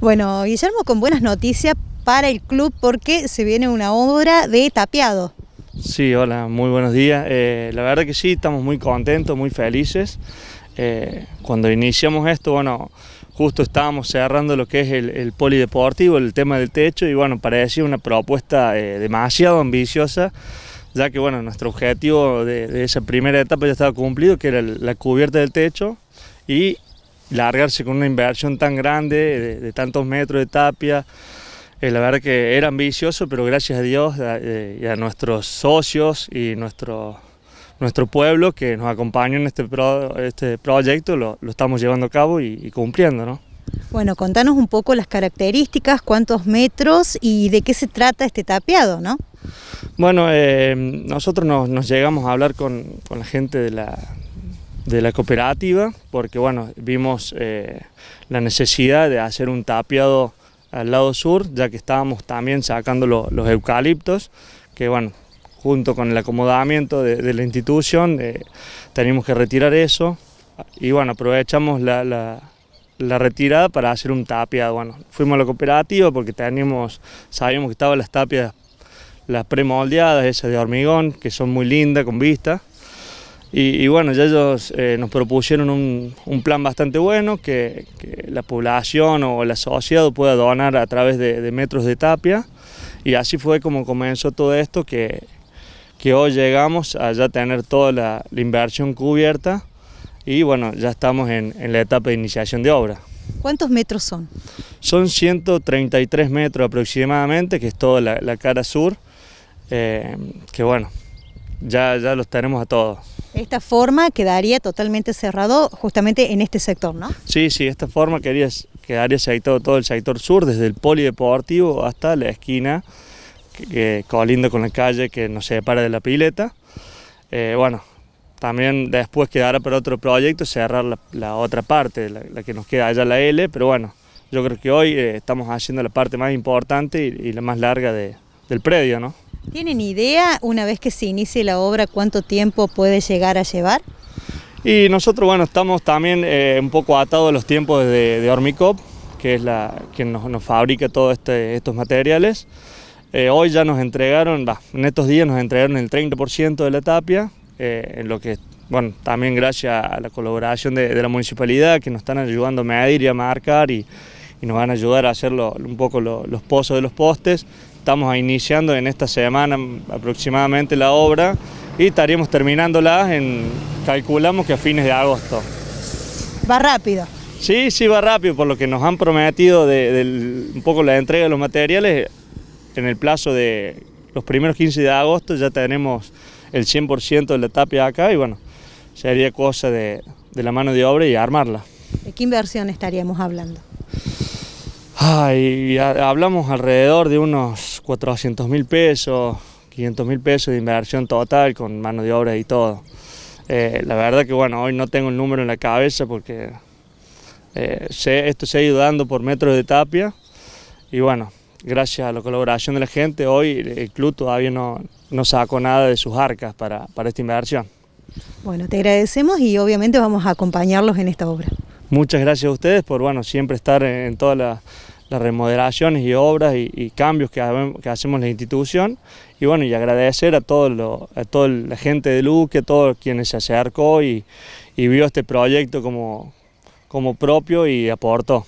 Bueno, Guillermo, con buenas noticias para el club porque se viene una obra de tapiado. Sí, hola, muy buenos días. Eh, la verdad que sí, estamos muy contentos, muy felices. Eh, cuando iniciamos esto, bueno, justo estábamos cerrando lo que es el, polideportivo, el tema del techo, y bueno, parecía una propuesta eh, demasiado ambiciosa, ya que bueno, nuestro objetivo de, de, esa primera etapa ya estaba cumplido, que era la cubierta del techo, y largarse con una inversión tan grande, de, tantos metros de tapia. Eh, la verdad que era ambicioso, pero gracias a Dios eh, y a nuestros socios y nuestro, nuestro pueblo que nos acompañó en este, este proyecto, lo, estamos llevando a cabo y, cumpliendo. ¿no? Bueno, contanos un poco las características, cuántos metros y de qué se trata este tapiado, ¿no? Bueno, eh, nosotros nos, llegamos a hablar con, con la gente de la, de la cooperativa, porque bueno, vimos eh, la necesidad de hacer un tapiado al lado sur, ya que estábamos también sacando los eucaliptos, que bueno, junto con el acomodamiento de, la institución, eh, teníamos que retirar eso, y bueno, aprovechamos la, retirada para hacer un tapiado. Bueno, fuimos a la cooperativa porque teníamos, sabíamos que estaban las tapias, las premoldeadas, esas de hormigón, que son muy lindas con vista, y, bueno, ya ellos eh, nos propusieron un, un, plan bastante bueno, que, la población o la sociedad pueda donar a través de, metros de tapia. Y así fue como comenzó todo esto, que, que hoy llegamos a ya tener toda la, inversión cubierta y bueno, ya estamos en, la etapa de iniciación de obra. ¿Cuántos metros son? Son 133 metros aproximadamente, que es toda la, cara sur, eh, que bueno, ya, ya los tenemos a todos. Esta forma quedaría totalmente cerrado justamente en este sector, ¿no? Sí, sí, esta forma quedaría, quedaría sector, todo el sector sur, desde el polideportivo hasta la esquina que, colinda con la calle que nos separa de la pileta. Eh, bueno, también después quedará para otro proyecto cerrar la, otra parte, la, que nos queda allá la L, pero bueno, yo creo que hoy eh, estamos haciendo la parte más importante y, la más larga del predio, ¿no? ¿Tienen idea, una vez que se inicie la obra, cuánto tiempo puede llegar a llevar? Y nosotros, bueno, estamos también eh, un poco atados a los tiempos de, de Ormicop, que es la quien nos, fabrica todos este, estos materiales. Eh, hoy ya nos entregaron, en estos días nos entregaron el 30% de la tapia, eh, en lo que, bueno, también gracias a la colaboración de, la municipalidad que nos están ayudando a medir y a marcar y, nos van a ayudar a hacer un poco los pozos de los postes. Estamos iniciando en esta semana aproximadamente la obra y estaríamos terminándola en, calculamos que a fines de agosto. Va rápido. Sí, sí, va rápido, por lo que nos han prometido un poco la entrega de los materiales, en el plazo de los primeros 15 de agosto ya tenemos el 100% de la tapia acá y bueno, sería cosa de, de la mano de obra y armarla. ¿De qué inversión estaríamos hablando? Ay, hablamos alrededor de unos 400 mil pesos, 500 mil pesos de inversión total con mano de obra y todo. Eh, la verdad que bueno, hoy no tengo el número en la cabeza porque eh, esto se ha ido dando por metros de tapia y bueno, gracias a la colaboración de la gente, hoy el club todavía no, no sacó nada de sus arcas para, para esta inversión. Bueno, te agradecemos y obviamente vamos a acompañarlos en esta obra muchas gracias a ustedes por bueno, siempre estar en, todas las remodelaciones y obras y, cambios que, hacemos en la institución. Y bueno, y agradecer a, a toda la gente de Luque, a todos quienes se acercó y, y vio este proyecto como, como propio y aportó.